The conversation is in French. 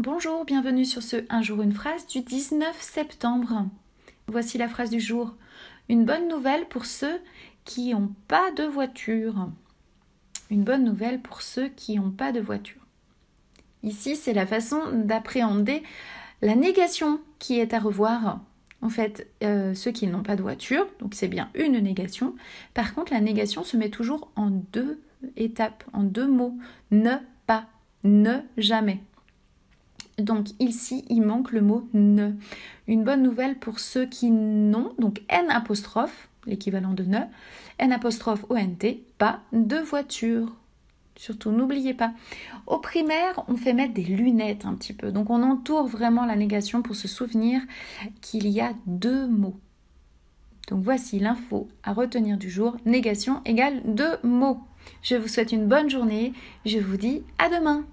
Bonjour, bienvenue sur ce Un jour une phrase du 19 septembre. Voici la phrase du jour. Une bonne nouvelle pour ceux qui n'ont pas de voiture. Une bonne nouvelle pour ceux qui n'ont pas de voiture. Ici, c'est la façon d'appréhender la négation qui est à revoir. En fait, euh, ceux qui n'ont pas de voiture, donc c'est bien une négation. Par contre, la négation se met toujours en deux étapes, en deux mots. Ne pas, ne jamais. Donc ici, il manque le mot ne. Une bonne nouvelle pour ceux qui n'ont, donc N apostrophe, l'équivalent de ne, N apostrophe pas de voiture. Surtout, n'oubliez pas. Au primaire, on fait mettre des lunettes un petit peu. Donc on entoure vraiment la négation pour se souvenir qu'il y a deux mots. Donc voici l'info à retenir du jour. Négation égale deux mots. Je vous souhaite une bonne journée. Je vous dis à demain.